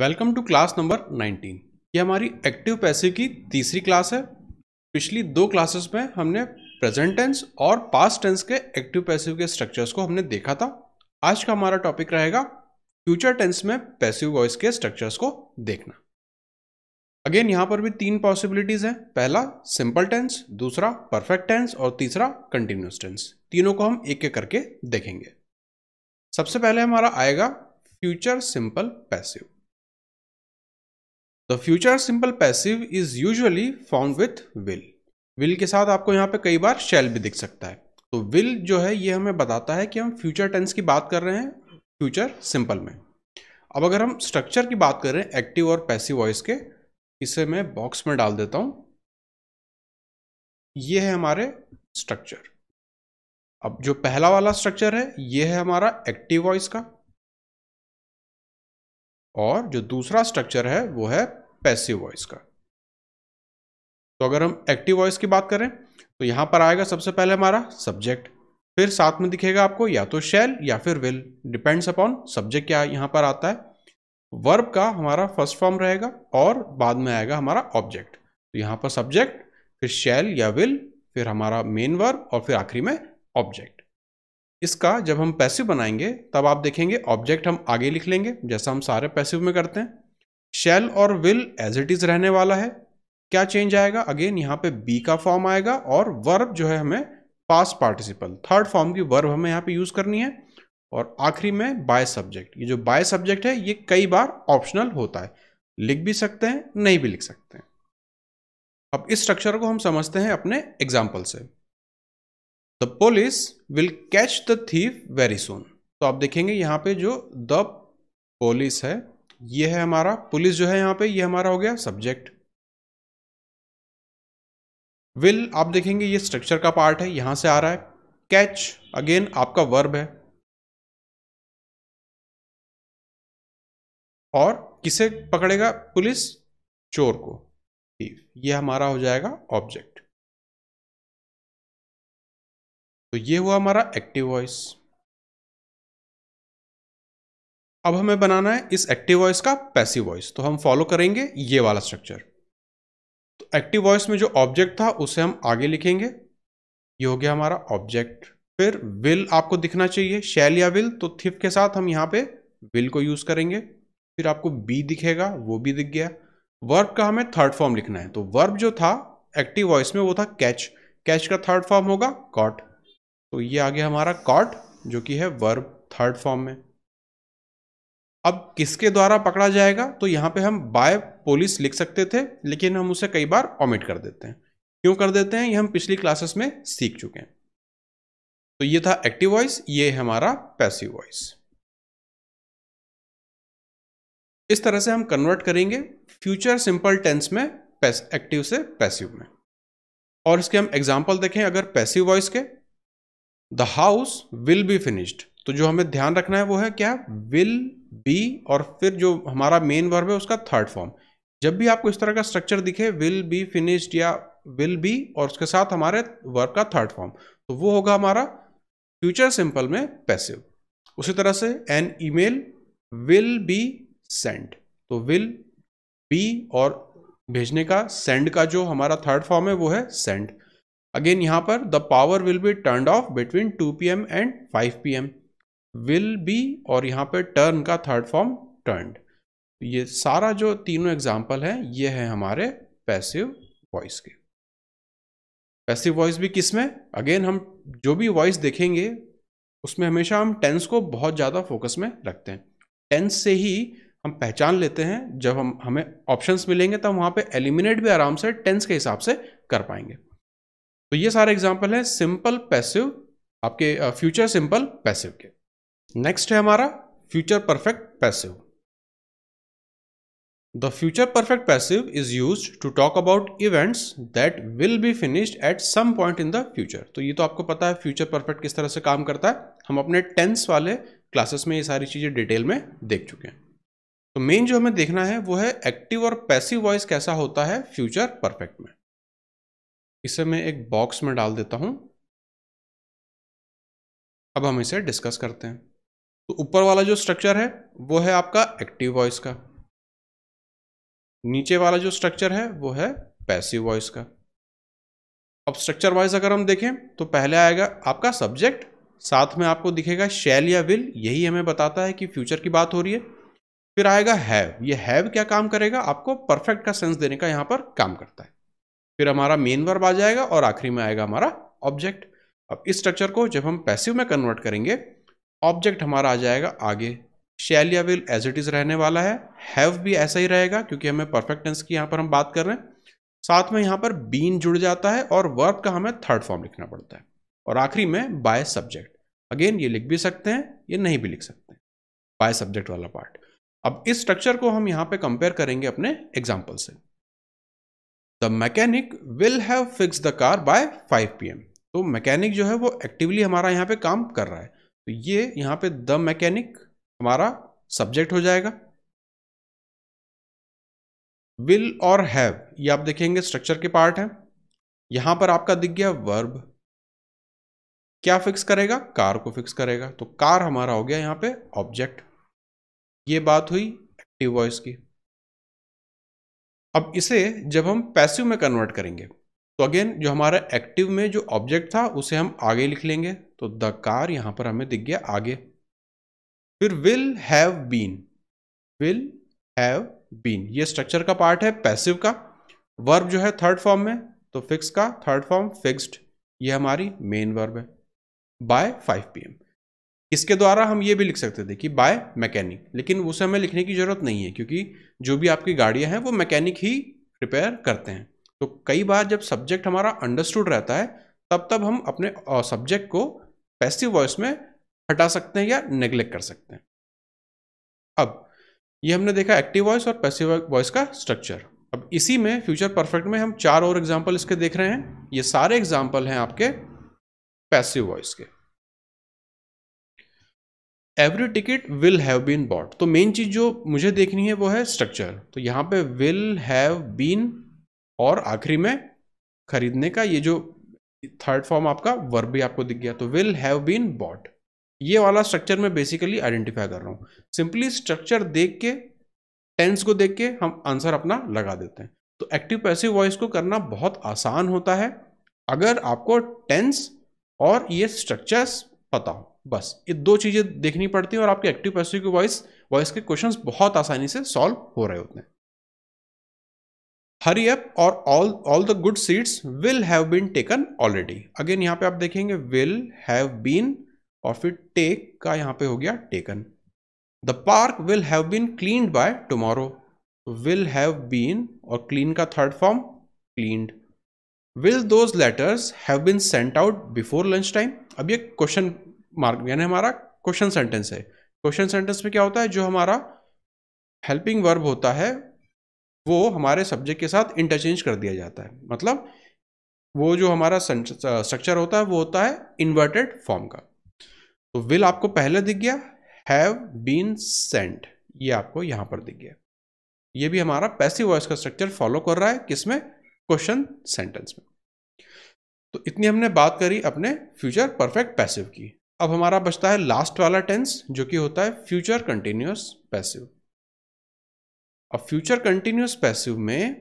Welcome to class number 19 ये हमारी active passive की तीसरी क्लास है पिछली दो क्लासेस में हमने प्रेजेंट टेंस और पास्ट टेंस के एक्टिव पैसिव के स्ट्रक्चर्स को हमने देखा था आज का हमारा टॉपिक रहेगा फ्यूचर टेंस में पैसिव वॉइस के स्ट्रक्चर्स को देखना अगेन यहाँ पर भी तीन पॉसिबिलिटीज हैं पहला सिंपल टेंस दूसरा परफेक्ट टेंस और तीसरा कंटिन्यूस टेंस तीनों को हम एक एक करके देखेंगे सबसे पहले हमारा आएगा future simple passive the future simple passive is usually form with will will के साथ आपको यहाँ पे कई बार शेल भी दिख सकता है तो विल जो है ये हमें बताता है कि हम फ्यूचर टेंस की बात कर रहे हैं फ्यूचर सिंपल में अब अगर हम स्ट्रक्चर की बात करें एक्टिव और पैसिव वॉइस के इसे मैं बॉक्स में डाल देता हूँ ये है हमारे स्ट्रक्चर अब जो पहला वाला स्ट्रक्चर है ये है हमारा एक्टिव वॉइस का और जो दूसरा स्ट्रक्चर है वो है पैसिव वॉइस का तो अगर हम एक्टिव वॉइस की बात करें तो यहां पर आएगा सबसे पहले हमारा सब्जेक्ट फिर साथ में दिखेगा आपको या तो शेल या फिर विल डिपेंड्स अपॉन सब्जेक्ट क्या यहां पर आता है वर्ब का हमारा फर्स्ट फॉर्म रहेगा और बाद में आएगा हमारा ऑब्जेक्ट तो यहां पर सब्जेक्ट फिर शेल या विल फिर हमारा मेन वर्ब और फिर आखिरी में ऑब्जेक्ट इसका जब हम पैसिव बनाएंगे तब आप देखेंगे ऑब्जेक्ट हम आगे लिख लेंगे जैसा हम सारे पैसिव में करते हैं शेल और विल एज इट इज रहने वाला है क्या चेंज आएगा अगेन यहाँ पे बी का फॉर्म आएगा और वर्ब जो है हमें पास पार्टिसिपल थर्ड फॉर्म की वर्ब हमें यहाँ पे यूज करनी है और आखिरी में बाय सब्जेक्ट ये जो बाय सब्जेक्ट है ये कई बार ऑप्शनल होता है लिख भी सकते हैं नहीं भी लिख सकते हैं अब इस स्ट्रक्चर को हम समझते हैं अपने एग्जाम्पल से the police will catch the thief very soon तो आप देखेंगे यहाँ पे जो द पोलिस है ये है हमारा पुलिस जो है यहाँ पे ये हमारा हो गया सब्जेक्ट विल आप देखेंगे ये स्ट्रक्चर का पार्ट है यहां से आ रहा है कैच अगेन आपका वर्ब है और किसे पकड़ेगा पुलिस चोर को ये हमारा हो जाएगा ऑब्जेक्ट तो ये हुआ हमारा एक्टिव वॉइस अब हमें बनाना है इस एक्टिव वॉइस का पैसिव वॉइस तो हम फॉलो करेंगे ये वाला स्ट्रक्चर तो एक्टिव वॉइस में जो ऑब्जेक्ट था उसे हम आगे लिखेंगे ये हो गया हमारा ऑब्जेक्ट फिर विल आपको दिखना चाहिए शैल या विल तो थिफ के साथ हम यहाँ पे विल को यूज़ करेंगे फिर आपको बी दिखेगा वो भी दिख गया वर्ब का हमें थर्ड फॉर्म लिखना है तो वर्ब जो था एक्टिव वॉइस में वो था कैच कैच का थर्ड फॉर्म होगा कॉट तो ये आ गया हमारा कॉट जो कि है वर्ब थर्ड फॉर्म में अब किसके द्वारा पकड़ा जाएगा तो यहां पे हम बाय पुलिस लिख सकते थे लेकिन हम उसे कई बार ऑमिट कर देते हैं क्यों कर देते हैं ये हम पिछली क्लासेस में सीख चुके हैं तो ये था एक्टिव वॉइस ये हमारा पैसिव वॉइस इस तरह से हम कन्वर्ट करेंगे फ्यूचर सिंपल टेंस में एक्टिव से पैसिव में और इसके हम एग्जाम्पल देखें अगर पैसिव वॉइस के the house will be finished तो जो हमें ध्यान रखना है वो है क्या विल बी और फिर जो हमारा मेन वर्ब है उसका थर्ड फॉर्म जब भी आपको इस तरह का स्ट्रक्चर दिखे विल बी फिनिश्ड या विल बी और उसके साथ हमारे वर्ब का थर्ड फॉर्म तो वो होगा हमारा फ्यूचर सिंपल में पैसिव उसी तरह से an email will be send तो विल बी और भेजने का सेंड का जो हमारा थर्ड फॉर्म है वो है सेंड अगेन यहाँ पर the power will be turn off between 2 P M and 5 P M will be और यहाँ पर टर्न का थर्ड फॉर्म टर्न ये सारा जो तीनों एग्जाम्पल है ये है हमारे पैसिव वॉइस के पैसिव वॉइस भी किस में अगेन हम जो भी वॉइस देखेंगे उसमें हमेशा हम टेंस को बहुत ज़्यादा फोकस में रखते हैं टेंस से ही हम पहचान लेते हैं जब हम हमें ऑप्शंस मिलेंगे तब वहाँ पे एलिमिनेट भी आराम से टेंस के हिसाब से कर पाएंगे तो ये सारे एग्जाम्पल हैं सिंपल पैसिव आपके फ्यूचर सिंपल पैसिव के नेक्स्ट है हमारा future perfect passive the future perfect passive is use to talk about events that will be finished at some point in the future तो ये तो आपको पता है फ्यूचर परफेक्ट किस तरह से काम करता है हम अपने टेंस वाले क्लासेस में ये सारी चीज़ें डिटेल में देख चुके हैं तो मेन जो हमें देखना है वो है एक्टिव और पैसिव वॉइस कैसा होता है फ्यूचर परफेक्ट में इसे मैं एक बॉक्स में डाल देता हूं अब हम इसे डिस्कस करते हैं तो ऊपर वाला जो स्ट्रक्चर है वो है आपका एक्टिव वॉइस का नीचे वाला जो स्ट्रक्चर है वो है पैसिव वॉइस का अब स्ट्रक्चर वाइज अगर हम देखें तो पहले आएगा आपका सब्जेक्ट साथ में आपको दिखेगा शैल या विल यही हमें बताता है कि फ्यूचर की बात हो रही है फिर आएगा हैव ये हैव क्या काम करेगा आपको परफेक्ट का सेंस देने का यहां पर काम करता है फिर हमारा मेन वर्ब आ जाएगा और आखिरी में आएगा हमारा ऑब्जेक्ट अब इस स्ट्रक्चर को जब हम पैसिव में कन्वर्ट करेंगे ऑब्जेक्ट हमारा आ जाएगा आगे शैल या विल एज इट इज़ रहने वाला है हैव भी ऐसा ही रहेगा क्योंकि हमें परफेक्ट टेंस की यहाँ पर हम बात कर रहे हैं साथ में यहाँ पर बीन जुड़ जाता है और वर्ब का हमें थर्ड फॉर्म लिखना पड़ता है और आखिरी में बाय सब्जेक्ट अगेन ये लिख भी सकते हैं ये नहीं भी लिख सकते हैं बाय सब्जेक्ट वाला पार्ट अब इस स्ट्रक्चर को हम यहाँ पे कंपेयर करेंगे अपने एग्जाम्पल से the mechanic will have fix the car by 5 P तो मैकेनिक जो है वो एक्टिवली हमारा यहाँ पे काम कर रहा है तो ये यहाँ पे द मैकेनिक हमारा सब्जेक्ट हो जाएगा विल और हैव ये आप देखेंगे स्ट्रक्चर के पार्ट है यहां पर आपका दिख गया वर्ब क्या फिक्स करेगा कार को फिक्स करेगा तो कार हमारा हो गया यहां पे ऑब्जेक्ट ये बात हुई एक्टिव वॉइस की अब इसे जब हम पैसिव में कन्वर्ट करेंगे तो अगेन जो हमारा एक्टिव में जो ऑब्जेक्ट था उसे हम आगे लिख लेंगे तो द कार यहां पर हमें दिख गया आगे फिर will have been will have been ये स्ट्रक्चर का पार्ट है पैसिव का वर्ब जो है थर्ड फॉर्म में तो फिक्स का थर्ड फॉर्म फिक्स्ड ये हमारी मेन वर्ब है बाय 5 पीएम इसके द्वारा हम ये भी लिख सकते थे कि बाय मैकेनिक लेकिन उसे हमें लिखने की ज़रूरत नहीं है क्योंकि जो भी आपकी गाड़ियां हैं वो मैकेनिक ही रिपेयर करते हैं तो कई बार जब सब्जेक्ट हमारा अंडरस्टूड रहता है तब तब हम अपने सब्जेक्ट को पैसिव वॉइस में हटा सकते हैं या नेग्लेक्ट कर सकते हैं अब ये हमने देखा एक्टिव वॉइस और पैसिव वॉइस का स्ट्रक्चर अब इसी में फ्यूचर परफेक्ट में हम चार और एग्जाम्पल इसके देख रहे हैं ये सारे एग्जाम्पल हैं आपके पैसिव वॉइस के every ticket will have been bought तो मेन चीज़ जो मुझे देखनी है वो है स्ट्रक्चर तो यहाँ पे विल हैव बीन और आखिरी में खरीदने का ये जो थर्ड फॉर्म आपका वर्ब भी आपको दिख गया तो विल हैव बीन बॉट ये वाला स्ट्रक्चर मैं बेसिकली आइडेंटिफाई कर रहा हूँ सिंपली स्ट्रक्चर देख के टेंस को देख के हम आंसर अपना लगा देते हैं तो एक्टिव पैसिव वॉइस को करना बहुत आसान होता है अगर आपको टेंस और ये स्ट्रक्चर्स पता हो बस ये दो चीज़ें देखनी पड़ती हैं और आपके एक्टिव पैसिव की वॉइस वॉइस के क्वेश्चंस बहुत आसानी से सॉल्व हो रहे होते हैं हरी अप और all all the good seeds will have been taken already again यहाँ पे आप देखेंगे विल हैव बीन और फिर टेक का यहाँ पे हो गया taken the park will have been clean by tomorrow will have been और क्लीन का third form cleaned will those letters have been sent out before lunch time अब ये क्वेश्चन मार्क यानी हमारा क्वेश्चन सेंटेंस है क्वेश्चन सेंटेंस में क्या होता है जो हमारा हेल्पिंग वर्ब होता है वो हमारे सब्जेक्ट के साथ इंटरचेंज कर दिया जाता है मतलब वो जो हमारा स्ट्रक्चर होता है वो होता है इन्वर्टेड फॉर्म का तो विल आपको पहले दिख गया हैव बीन सेंट ये आपको यहां पर दिख गया ये भी हमारा पैसिव वॉइस का स्ट्रक्चर फॉलो कर रहा है किसमें क्वेश्चन सेंटेंस में तो इतनी हमने बात करी अपने फ्यूचर परफेक्ट पैसिव की अब हमारा बचता है लास्ट वाला टेंस जो कि होता है फ्यूचर कंटिन्यूस पैसिव अब फ्यूचर कंटिन्यूस पैसिव में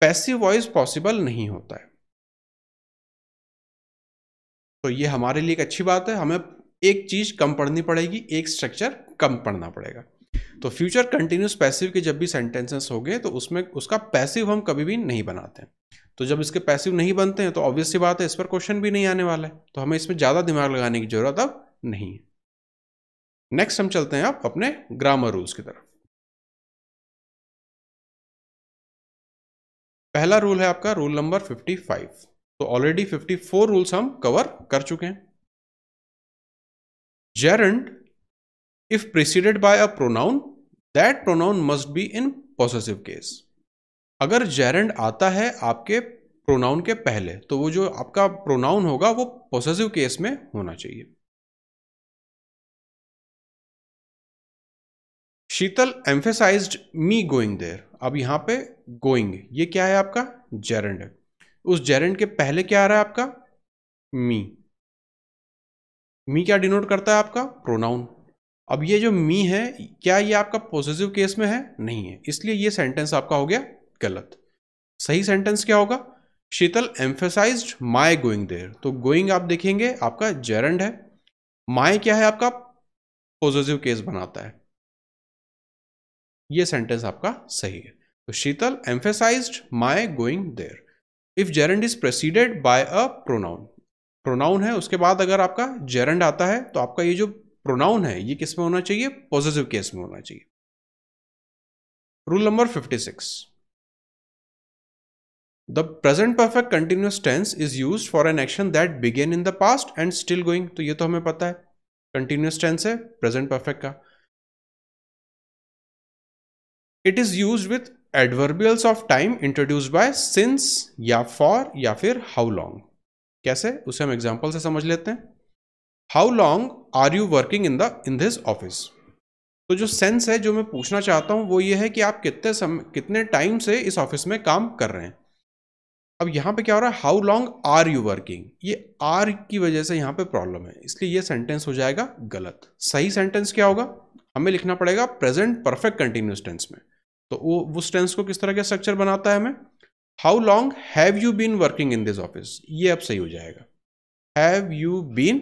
पैसिव वॉइस पॉसिबल नहीं होता है तो ये हमारे लिए एक अच्छी बात है हमें एक चीज कम पढ़नी पड़ेगी एक स्ट्रक्चर कम पढ़ना पड़ेगा तो फ्यूचर कंटिन्यूस पैसिव के जब भी सेंटेंसेस हो गए तो उसमें उसका पैसिव हम कभी भी नहीं बनाते तो जब इसके पैसिव नहीं बनते हैं तो ऑब्वियस सी बात है इस पर क्वेश्चन भी नहीं आने वाला है तो हमें इसमें ज़्यादा दिमाग लगाने की जरूरत अब नहीं है नेक्स्ट हम चलते हैं आप अपने ग्रामर रूल्स की तरफ पहला रूल है आपका रूल नंबर 55 तो ऑलरेडी 54 रूल्स हम कवर कर चुके हैं gerund if preceded by a pronoun that pronoun must be in positive case अगर जेरेंड आता है आपके प्रोनाउन के पहले तो वो जो आपका प्रोनाउन होगा वो पॉजिटिव केस में होना चाहिए Sheetal emphasize me going there अब यहां पे गोइंग ये क्या है आपका जेरेंड उस जेरेंड के पहले क्या आ रहा है आपका मी मी क्या डिनोट करता है आपका प्रोनाउन अब ये जो मी है क्या ये आपका पॉजिटिव केस में है नहीं है इसलिए ये सेंटेंस आपका हो गया गलत सही सेंटेंस क्या होगा शीतल एम्फेसाइज माई गोइंग देर तो गोइंग आप देखेंगे आपका जेरेंड है माई क्या है आपका पॉजिटिव केस बनाता है यह सेंटेंस आपका सही है तो Sheetal emphasize my going there if gerund is preceded by a pronoun pronoun है उसके बाद अगर आपका जेरेंड आता है तो आपका ये जो प्रोनाउन है ये किस में होना चाहिए पॉजिटिव केस में होना चाहिए rule number fifty six the present perfect continuous tense is use for an action that began in the past and still going तो ये तो हमें पता है कंटिन्यूस टेंस है प्रेजेंट परफेक्ट का it is use with adverbials of time introduce by since या for या फिर हाउ लॉन्ग कैसे उसे हम एग्जाम्पल से समझ लेते हैं how long are you working in the in this office तो जो सेंस है जो मैं पूछना चाहता हूं वो ये है कि आप कितने समय कितने टाइम से इस ऑफिस में काम कर रहे हैं अब यहां पे क्या हो रहा है how long are you working ये आर की वजह से यहां पे प्रॉब्लम है इसलिए ये सेंटेंस हो जाएगा गलत सही सेंटेंस क्या होगा हमें लिखना पड़ेगा प्रेजेंट परफेक्ट कंटिन्यूस टेंस में तो वो उस टेंस को किस तरह का स्ट्रक्चर बनाता है हमें how long have you been working in this office ये अब सही हो जाएगा हैव यू बीन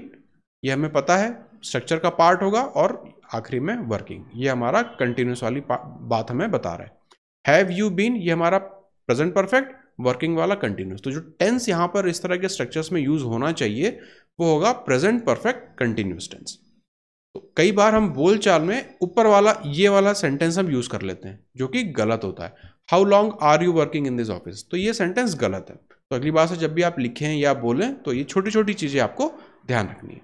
ये हमें पता है स्ट्रक्चर का पार्ट होगा और आखिरी में वर्किंग ये हमारा कंटिन्यूस वाली बात हमें बता रहा है हैव यू बीन ये हमारा प्रेजेंट परफेक्ट वर्किंग वाला कंटिन्यूस तो जो टेंस यहाँ पर इस तरह के स्ट्रक्चर्स में यूज़ होना चाहिए वो होगा प्रेजेंट परफेक्ट कंटिन्यूस टेंस तो कई बार हम बोल चाल में ऊपर वाला ये वाला सेंटेंस हम यूज़ कर लेते हैं जो कि गलत होता है how long are you working in this office तो ये सेंटेंस गलत है तो अगली बार से जब भी आप लिखें या बोलें तो ये छोटी छोटी चीज़ें आपको ध्यान रखनी है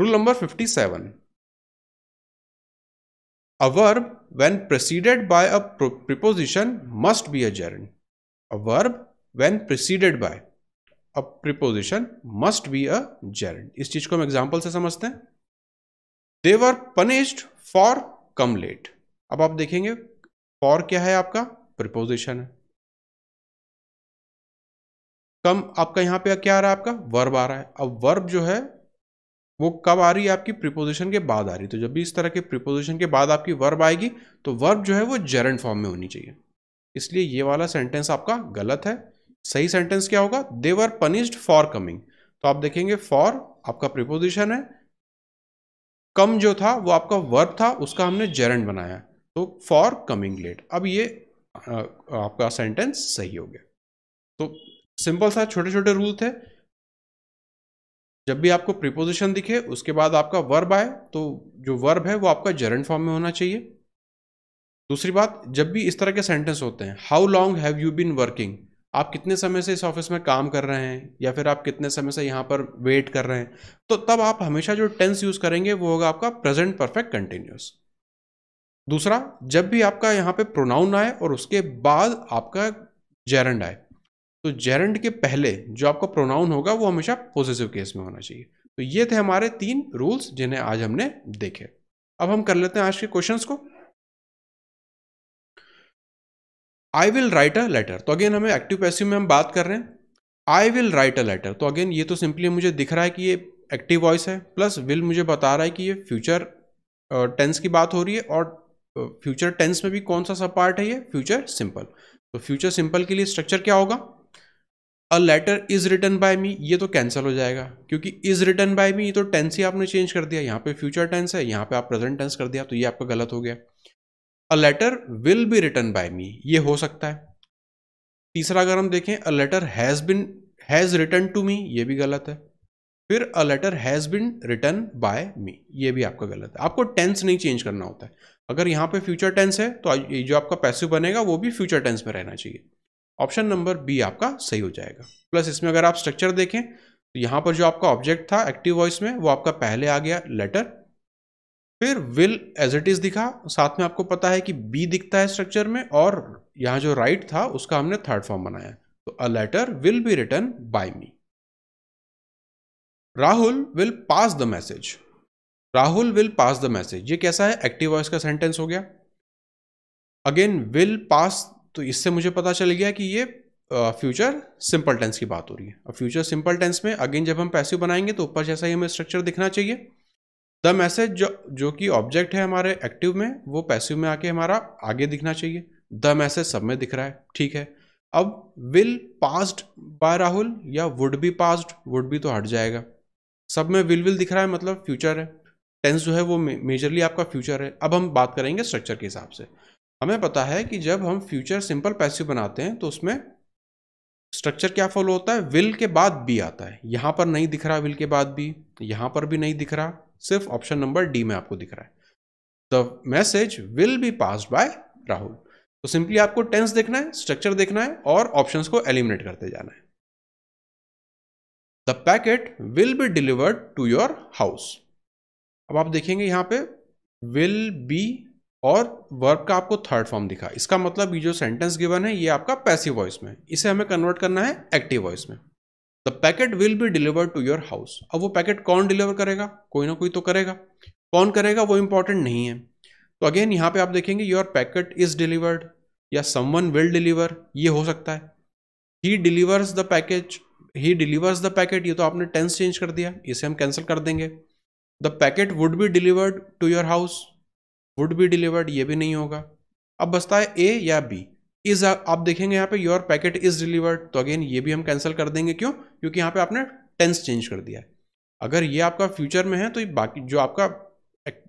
rule number fifty seven a verb when preceded by a preposition must be a gerund A verb when preceded by a preposition must be a gerund. is cheez ko hum example se samajhte hain they were punished for come late ab aap dekhenge for kya hai aapka preposition hai कम आपका यहां पे क्या आ रहा है आपका verb आ रहा है अब वर्ब जो है वो कब आ रही है आपकी प्रिपोजिशन के बाद आ रही है तो जब भी इस तरह के प्रिपोजिशन के बाद आपकी वर्ब आएगी तो वर्ब जो है वो जेरेंट फॉर्म में होनी चाहिए इसलिए ये वाला सेंटेंस आपका गलत है सही सेंटेंस क्या होगा देवर पनिश्ड फॉर कमिंग तो आप देखेंगे फॉर आपका प्रिपोजिशन है कम जो था वो आपका वर्ब था उसका हमने जेरेंड बनाया तो फॉर कमिंग लेट अब ये आपका सेंटेंस सही हो गया तो सिंपल सा छोटे छोटे रूल थे जब भी आपको प्रिपोजिशन दिखे उसके बाद आपका वर्ब आए तो जो वर्ब है वो आपका जेरेंड फॉर्म में होना चाहिए दूसरी बात जब भी इस तरह के सेंटेंस होते हैं how long have you been working आप कितने समय से इस ऑफिस में काम कर रहे हैं या फिर आप कितने समय से यहाँ पर वेट कर रहे हैं तो तब आप हमेशा जो टेंस यूज़ करेंगे वो होगा आपका प्रेजेंट परफेक्ट कंटिन्यूस दूसरा जब भी आपका यहाँ पे प्रोनाउन आए और उसके बाद आपका जेरेंड आए तो जेरेंड के पहले जो आपका प्रोनाउन होगा वो हमेशा पॉजिटिव केस में होना चाहिए तो ये थे हमारे तीन रूल्स जिन्हें आज हमने देखे अब हम कर लेते हैं आज के क्वेश्चंस को I will write a letter तो अगेन हमें एक्टिव पैसिव में हम बात कर रहे हैं I will write a letter तो अगेन ये तो सिंपली मुझे दिख रहा है कि ये एक्टिव वॉइस है प्लस विल मुझे बता रहा है कि ये फ्यूचर टेंस की बात हो रही है और फ्यूचर टेंस में भी कौन सा सब पार्ट है ये फ्यूचर सिंपल तो फ्यूचर सिंपल के लिए स्ट्रक्चर क्या होगा a letter is written by me ये तो कैंसिल हो जाएगा क्योंकि इज रिटन बाय मी ये तो टेंस ही आपने चेंज कर दिया यहाँ पे फ्यूचर टेंस है यहाँ पे आप प्रेजेंट टेंस कर दिया तो ये आपका गलत हो गया a letter will be written by me ये हो सकता है तीसरा अगर हम देखें a letter has been has written to me ये भी गलत है फिर a letter has been written by me ये भी आपका गलत है आपको टेंस नहीं चेंज करना होता है अगर यहाँ पे फ्यूचर टेंस है तो जो आपका पैसिव बनेगा वो भी फ्यूचर टेंस में रहना चाहिए ऑप्शन नंबर बी आपका सही हो जाएगा प्लस इसमें अगर आप स्ट्रक्चर देखें तो यहाँ पर जो आपका ऑब्जेक्ट था एक्टिव वॉइस में वो आपका पहले आ गया लेटर फिर विल एज इट इज दिखा साथ में आपको पता है कि बी दिखता है स्ट्रक्चर में और यहां जो राइट right था उसका हमने थर्ड फॉर्म बनाया तो a letter will be written by me Rahul will pass the message Rahul will pass the message ये कैसा है एक्टिव वॉइस का सेंटेंस हो गया अगेन विल पास तो इससे मुझे पता चल गया कि ये फ्यूचर सिंपल टेंस की बात हो रही है फ्यूचर सिंपल टेंस में अगेन जब हम पैसिव बनाएंगे तो ऊपर जैसा ही हमें स्ट्रक्चर दिखना चाहिए द मैसेज जो जो कि ऑब्जेक्ट है हमारे एक्टिव में वो पैसिव में आके हमारा आगे दिखना चाहिए द मैसेज सब में दिख रहा है ठीक है अब विल पास्ड बाय राहुल या would be passed would be तो हट जाएगा सब में विल विल दिख रहा है मतलब फ्यूचर है टेंस जो है वो मेजरली आपका फ्यूचर है अब हम बात करेंगे स्ट्रक्चर के हिसाब से हमें पता है कि जब हम फ्यूचर सिंपल पैसिव बनाते हैं तो उसमें स्ट्रक्चर क्या फॉलो होता है विल के बाद बी आता है यहाँ पर नहीं दिख रहा विल के बाद बी यहाँ पर भी नहीं दिख रहा सिर्फ ऑप्शन नंबर डी में आपको दिख रहा है the message will be pass by Rahul तो सिंपली आपको टेंस देखना है स्ट्रक्चर देखना है और ऑप्शन को एलिमिनेट करते जाना है the packet will be delivered to your house अब आप देखेंगे यहां पे विल बी और वर्ब का आपको थर्ड फॉर्म दिखा इसका मतलब ये जो सेंटेंस गिवन है ये आपका पैसिव वॉइस में इसे हमें कन्वर्ट करना है एक्टिव वॉइस में the packet will be deliver to your house अब वो पैकेट कौन डिलीवर करेगा कोई ना कोई तो करेगा कौन करेगा वो इंपॉर्टेंट नहीं है तो अगेन यहाँ पे आप देखेंगे योर पैकेट इज डिलीवर्ड या समवन विल डिलीवर ये हो सकता है he delivers the package he delivers the packet ये तो आपने टेंस चेंज कर दिया इसे हम कैंसिल कर देंगे the packet would be delivered to your house would be delivered ये भी नहीं होगा अब बसता है ए या बी इज आप देखेंगे यहाँ पे योर पैकेट इज डिलीवर्ड तो अगेन ये भी हम कैंसिल कर देंगे क्यों क्योंकि यहाँ पे आपने टेंस चेंज कर दिया है अगर ये आपका फ्यूचर में है तो बाकी जो आपका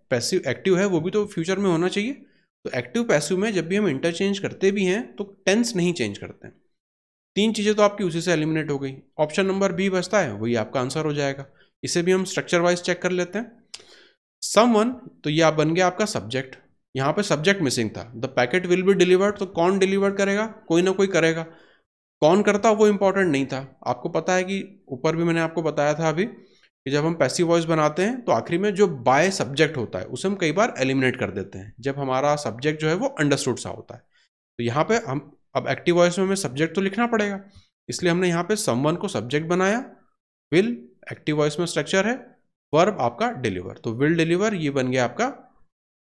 पैसिव एक्टिव है वो भी तो फ्यूचर में होना चाहिए तो एक्टिव पैसिव में जब भी हम इंटरचेंज करते भी हैं तो टेंस नहीं चेंज करते हैं तीन चीज़ें तो आपकी उसी से एलिमिनेट हो गई ऑप्शन नंबर बी बचता है वही आपका आंसर हो जाएगा इसे भी हम स्ट्रक्चर वाइज चेक कर लेते हैं सम वन तो ये आप बन गया आपका सब्जेक्ट यहाँ पे सब्जेक्ट मिसिंग था the packet will be delivered तो कौन डिलीवर करेगा कोई ना कोई करेगा कौन करता वो इम्पोर्टेंट नहीं था आपको पता है कि ऊपर भी मैंने आपको बताया था अभी कि जब हम पैसिव वॉइस बनाते हैं तो आखिरी में जो बाय सब्जेक्ट होता है उसे हम कई बार एलिमिनेट कर देते हैं जब हमारा सब्जेक्ट जो है वो अंडरस्टूड सा होता है तो यहाँ पे हम अब एक्टिव वॉइस में हमें सब्जेक्ट तो लिखना पड़ेगा इसलिए हमने यहाँ पे समवन को सब्जेक्ट बनाया विल एक्टिव वॉइस में स्ट्रक्चर है वर्ब आपका डिलीवर तो विल डिलीवर ये बन गया आपका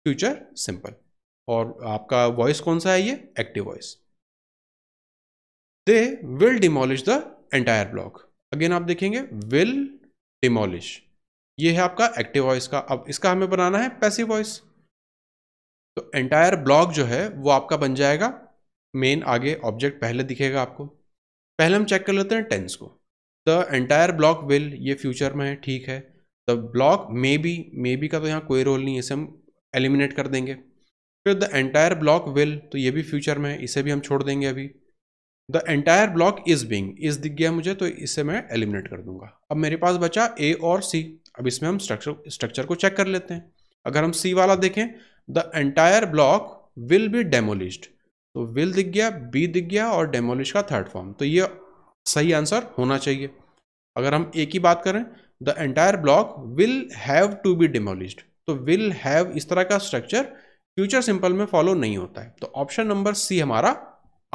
फ्यूचर सिंपल और आपका वॉइस कौन सा है ये active voice they will demolish the entire block again आप देखेंगे विल डिमोलिश ये है आपका एक्टिव वॉइस का अब इसका हमें बनाना है पैसिव वॉइस तो एंटायर ब्लॉक जो है वो आपका बन जाएगा मेन आगे ऑब्जेक्ट पहले दिखेगा आपको पहले हम चेक कर लेते हैं टेंस को द एंटायर ब्लॉक विल ये फ्यूचर में है ठीक है the block may be may be का तो यहाँ कोई रोल नहीं है इसे हम एलिमिनेट कर देंगे फिर द एंटायर ब्लॉक विल तो ये भी फ्यूचर में इसे भी हम छोड़ देंगे अभी the entire block is being is दिख गया मुझे तो इसे मैं एलिमिनेट कर दूंगा अब मेरे पास बचा ए और सी अब इसमें हम स्ट्रक्चर स्ट्रक्चर को चेक कर लेते हैं अगर हम सी वाला देखें the entire block will be demolished तो विल दिख गया बी दिख गया और डेमोलिश का थर्ड फॉर्म तो ये सही आंसर होना चाहिए अगर हम ए की बात करें the entire block will have to be demolished तो विल हैव इस तरह का स्ट्रक्चर फ्यूचर सिंपल में फॉलो नहीं होता है तो ऑप्शन नंबर सी हमारा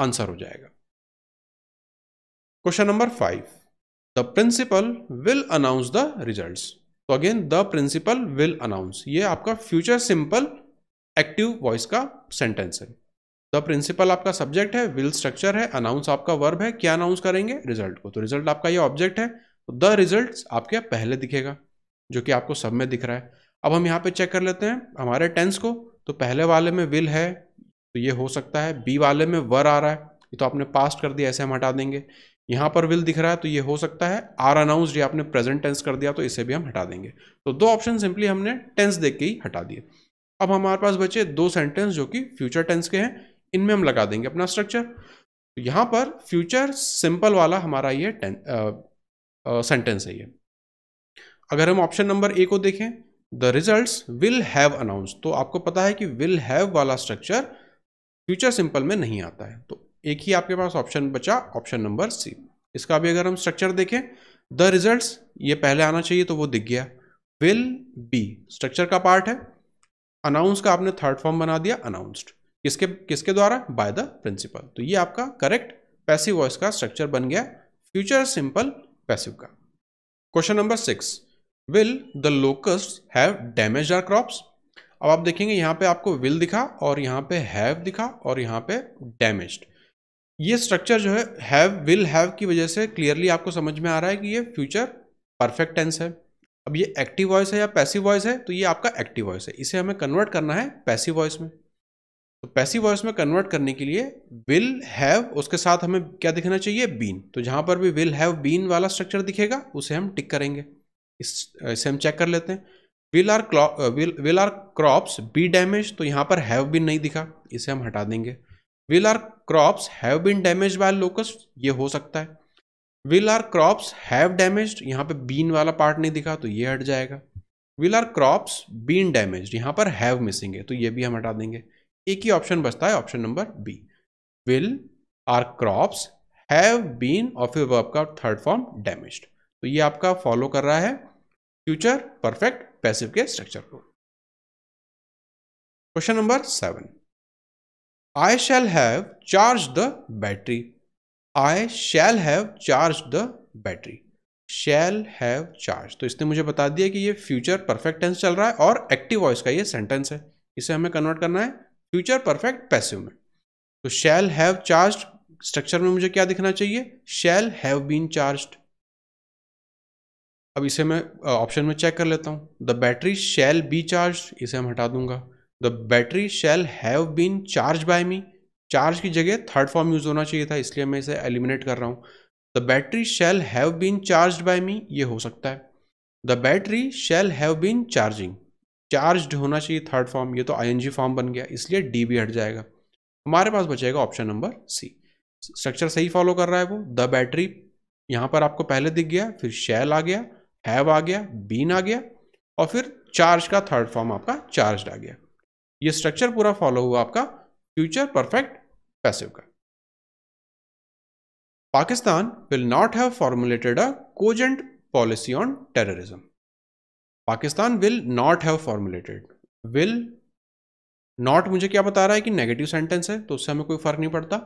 आंसर हो जाएगा question number five the principal will announce the result तो again the principal will announce ये आपका फ्यूचर सिंपल एक्टिव वॉइस का सेंटेंस है द प्रिंसिपल आपका सब्जेक्ट है विल स्ट्रक्चर है अनाउंस आपका वर्ब है क्या अनाउंस करेंगे रिजल्ट को तो रिजल्ट आपका ये ऑब्जेक्ट है तो द रिजल्ट आपके पहले दिखेगा जो कि आपको सब में दिख रहा है अब हम यहाँ पे चेक कर लेते हैं हमारे टेंस को तो पहले वाले में विल है तो ये हो सकता है बी वाले में वर आ रहा है ये तो आपने पास्ट कर दिया ऐसे हम हटा देंगे यहाँ पर विल दिख रहा है तो ये हो सकता है आर अनाउंस ये आपने प्रेजेंट टेंस कर दिया तो इसे भी हम हटा देंगे तो दो ऑप्शन सिंपली हमने टेंस देख के ही हटा दिए अब हमारे पास बचे दो सेंटेंस जो कि फ्यूचर टेंस के हैं इनमें हम लगा देंगे अपना स्ट्रक्चर तो यहाँ पर फ्यूचर सिंपल वाला हमारा ये सेंटेंस है ये अगर हम ऑप्शन नंबर ए को देखें the result will have announce तो आपको पता है कि विल हैव वाला स्ट्रक्चर फ्यूचर सिंपल में नहीं आता है तो एक ही आपके पास ऑप्शन बचा ऑप्शन नंबर सी इसका भी अगर हम स्ट्रक्चर देखें द रिजल्ट ये पहले आना चाहिए तो वो दिख गया विल बी स्ट्रक्चर का पार्ट है अनाउंस का आपने थर्ड फॉर्म बना दिया अनाउंस्ड किसके किसके द्वारा बाय द प्रिंसिपल तो ये आपका करेक्ट पैसिव वॉइस का स्ट्रक्चर बन गया फ्यूचर सिंपल पैसिव का question number six will the locust have damage our crops अब आप देखेंगे यहाँ पे आपको विल दिखा और यहाँ पे हैव दिखा और यहाँ पे डैमेज ये स्ट्रक्चर जो है हैव विल हैव की वजह से क्लियरली आपको समझ में आ रहा है कि ये फ्यूचर परफेक्ट टेंस है अब ये एक्टिव वॉइस है या पैसिव वॉइस है तो ये आपका एक्टिव वॉइस है इसे हमें कन्वर्ट करना है पैसिव वॉइस में तो पैसिव वॉइस में कन्वर्ट करने के लिए विल हैव उसके साथ हमें क्या दिखना चाहिए बीन तो जहाँ पर भी विल हैव बीन वाला स्ट्रक्चर दिखेगा उसे हम टिक करेंगे इस, इसे हम चेक कर लेते हैं will our will our crops be damage तो यहाँ पर हैव बिन नहीं दिखा इसे हम हटा देंगे will our crops have been damage by locust ये हो सकता है will our crops have damage यहाँ पे बीन वाला पार्ट नहीं दिखा तो ये हट जाएगा will our crops been damage यहाँ पर हैव मिसिंग है तो ये भी हम हटा देंगे एक ही ऑप्शन बचता है option number B will our crops have been of you verb का थर्ड फॉर्म डैमेज्ड तो ये आपका फॉलो कर रहा है फ्यूचर परफेक्ट पैसिव के स्ट्रक्चर को question number seven I shall have charge the battery I shall have charge the battery shall have charge तो इसने मुझे बता दिया कि ये फ्यूचर परफेक्ट टेंस चल रहा है और एक्टिव वॉइस का ये सेंटेंस है इसे हमें कन्वर्ट करना है फ्यूचर परफेक्ट पैसिव में तो शैल हैव चार्ज स्ट्रक्चर में मुझे क्या दिखना चाहिए शैल हैव बीन चार्ज्ड अब इसे मैं ऑप्शन में चेक कर लेता हूँ the battery shall be charge इसे हम हटा दूंगा the battery shall have been charge by me charge की जगह थर्ड फॉर्म यूज़ होना चाहिए था इसलिए मैं इसे एलिमिनेट कर रहा हूँ the battery shall have been charge by me ये हो सकता है the battery shall have been charging charge होना चाहिए थर्ड फॉर्म ये तो आई फॉर्म बन गया इसलिए डी हट जाएगा हमारे पास बचेगा ऑप्शन नंबर सी स्ट्रक्चर सही फॉलो कर रहा है वो द बैटरी यहाँ पर आपको पहले दिख गया फिर शेल आ गया हैव आ गया बीन आ गया और फिर चार्ज का थर्ड फॉर्म आपका चार्ज आ गया ये स्ट्रक्चर पूरा फॉलो हुआ आपका फ्यूचर परफेक्ट पैसिव का Pakistan will not have formulated a cogent policy on terrorism Pakistan will not have formulated will not मुझे क्या बता रहा है कि नेगेटिव सेंटेंस है तो उससे हमें कोई फर्क नहीं पड़ता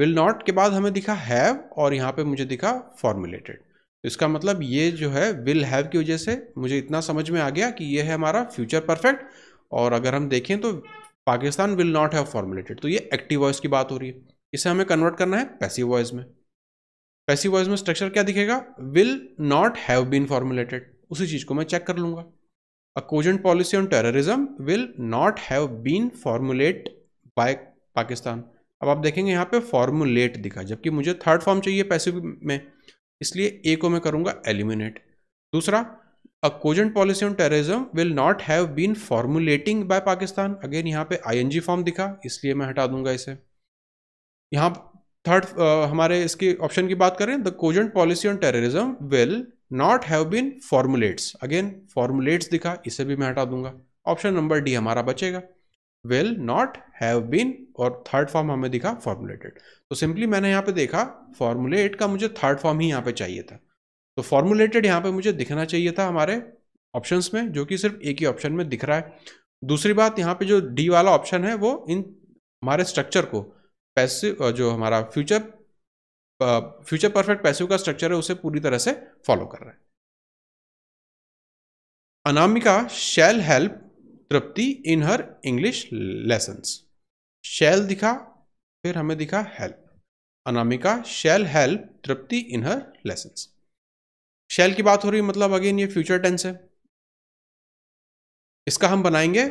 विल नॉट के बाद हमें दिखा हैव और यहां पे मुझे दिखा फॉर्मुलेटेड तो इसका मतलब ये जो है विल हैव की वजह से मुझे इतना समझ में आ गया कि ये है हमारा फ्यूचर परफेक्ट और अगर हम देखें तो Pakistan will not have formulated तो ये एक्टिव वॉइस की बात हो रही है इसे हमें कन्वर्ट करना है पैसिव वॉइस में पैसिव वॉइस में स्ट्रक्चर क्या दिखेगा will not have been formulated उसी चीज़ को मैं चेक कर लूँगा a cogent policy on terrorism will not have been formulate by Pakistan अब आप देखेंगे यहाँ पे फॉर्मुलेट दिखा जबकि मुझे थर्ड फॉर्म चाहिए पैसिव में इसलिए ए को मैं करूंगा एलिमिनेट दूसरा a cogent policy on terrorism will not have been formulating by Pakistan again यहां पे आईएनजी फॉर्म दिखा इसलिए मैं हटा दूंगा इसे यहां थर्ड हमारे इसके ऑप्शन की बात करें the cogent policy on terrorism will not have been formulates again formulates दिखा इसे भी मैं हटा दूंगा ऑप्शन नंबर डी हमारा बचेगा विल नॉट हैव बीन और थर्ड फॉर्म हमें दिखा फॉर्मुलेटेड तो सिंपली मैंने यहाँ पे देखा फॉर्मुलेट का मुझे थर्ड फॉर्म ही यहाँ पे चाहिए था तो फॉर्मुलेटेड यहाँ पे मुझे दिखना चाहिए था हमारे ऑप्शंस में जो कि सिर्फ एक ही ऑप्शन में दिख रहा है दूसरी बात यहाँ पे जो डी वाला ऑप्शन है वो इन हमारे स्ट्रक्चर को पैसिव जो हमारा फ्यूचर फ्यूचर परफेक्ट पैसिव का स्ट्रक्चर है उसे पूरी तरह से फॉलो कर रहा है Anamika shall help Tripti in her English lessons shall दिखा फिर हमें दिखा help Anamika shall help Tripti in her lessons shall की बात हो रही मतलब अगेन ये फ्यूचर टेंस है इसका हम बनाएंगे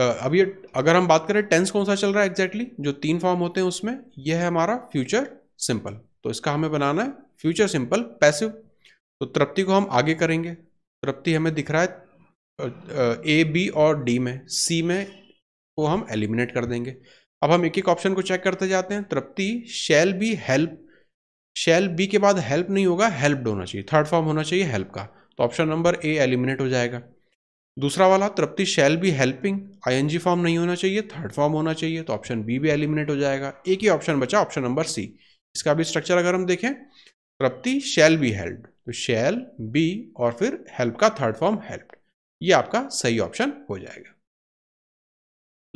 अब ये अगर हम बात करें टेंस कौन सा चल रहा है एग्जैक्टली exactly? जो तीन फॉर्म होते हैं उसमें यह है हमारा फ्यूचर सिंपल तो इसका हमें बनाना है फ्यूचर सिंपल पैसिव तो तृप्ति को हम आगे करेंगे तृप्ति हमें दिख रहा है ए बी और डी में सी में को हम एलिमिनेट कर देंगे अब हम एक एक ऑप्शन को चेक करते जाते हैं Tripti shall be help shall be के बाद हेल्प नहीं होगा हेल्प्ड होना चाहिए थर्ड फॉर्म होना चाहिए हेल्प का तो ऑप्शन नंबर ए एलिमिनेट हो जाएगा दूसरा वाला Tripti shall be helping ING form नहीं होना चाहिए थर्ड फॉर्म होना चाहिए तो ऑप्शन बी भी एलिमिनेट हो जाएगा एक ही ऑप्शन बचा ऑप्शन नंबर सी इसका भी स्ट्रक्चर अगर हम देखें तृप्ति शैल बी हेल्प तो शैल बी और फिर हेल्प का थर्ड फॉर्म हेल्प ये आपका सही ऑप्शन हो जाएगा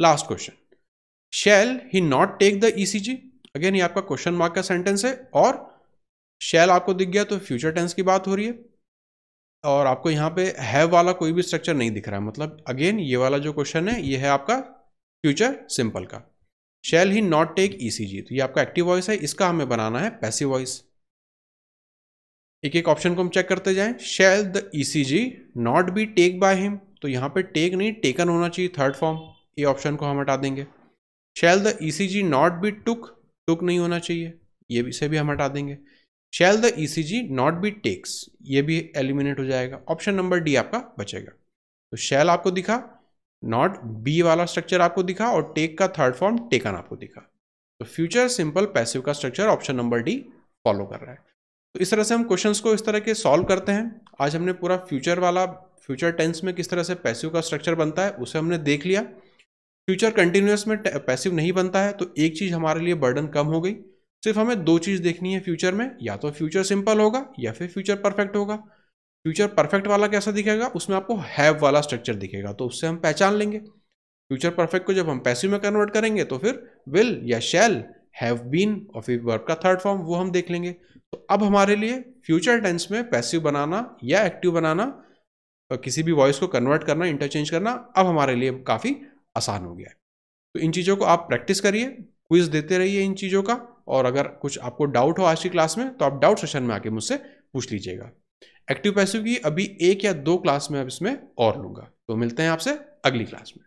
last question shall he not take the ECG again ये आपका क्वेश्चन मार्क का सेंटेंस है और शेल आपको दिख गया तो फ्यूचर टेंस की बात हो रही है और आपको यहां पे हैव वाला कोई भी स्ट्रक्चर नहीं दिख रहा है मतलब अगेन ये वाला जो क्वेश्चन है ये है आपका फ्यूचर सिंपल का shall he not take ECG तो ये आपका एक्टिव वॉइस है इसका हमें बनाना है पैसिव वॉइस एक एक ऑप्शन को हम चेक करते जाएं shall the ECG not be take by him तो यहाँ पे टेक नहीं टेकन होना चाहिए थर्ड फॉर्म ये ऑप्शन को हम हटा देंगे shall the ECG not be took took नहीं होना चाहिए ये भी इसे भी हम हटा देंगे shall the ECG not be takes ये भी एलिमिनेट हो जाएगा ऑप्शन नंबर डी आपका बचेगा तो शेल आपको दिखा नॉट बी वाला स्ट्रक्चर आपको दिखा और टेक का थर्ड फॉर्म टेकन आपको दिखा तो फ्यूचर सिंपल पैसिव का structure option number D follow कर रहा है तो इस तरह से हम क्वेश्चंस को इस तरह के सॉल्व करते हैं आज हमने पूरा फ्यूचर वाला फ्यूचर टेंस में किस तरह से पैसिव का स्ट्रक्चर बनता है उसे हमने देख लिया फ्यूचर कंटिन्यूस में पैसिव नहीं बनता है तो एक चीज़ हमारे लिए बर्डन कम हो गई सिर्फ हमें दो चीज़ देखनी है फ्यूचर में या तो फ्यूचर सिंपल होगा या फिर फ्यूचर परफेक्ट होगा फ्यूचर परफेक्ट वाला कैसा दिखेगा उसमें आपको हैव वाला स्ट्रक्चर दिखेगा तो उससे हम पहचान लेंगे फ्यूचर परफेक्ट को जब हम पैसिव में कन्वर्ट करेंगे तो फिर विल या शैल हैव बीन और फिर वर्ब का थर्ड फॉर्म वो हम देख लेंगे तो अब हमारे लिए फ्यूचर टेंस में पैसिव बनाना या एक्टिव बनाना किसी भी वॉइस को कन्वर्ट करना इंटरचेंज करना अब हमारे लिए काफ़ी आसान हो गया है तो इन चीज़ों को आप प्रैक्टिस करिए क्विज देते रहिए इन चीज़ों का और अगर कुछ आपको डाउट हो आज की क्लास में तो आप डाउट सेशन में आके मुझसे पूछ लीजिएगा एक्टिव पैसिव की अभी एक या दो क्लास में अब इसमें और लूँगा तो मिलते हैं आपसे अगली क्लास में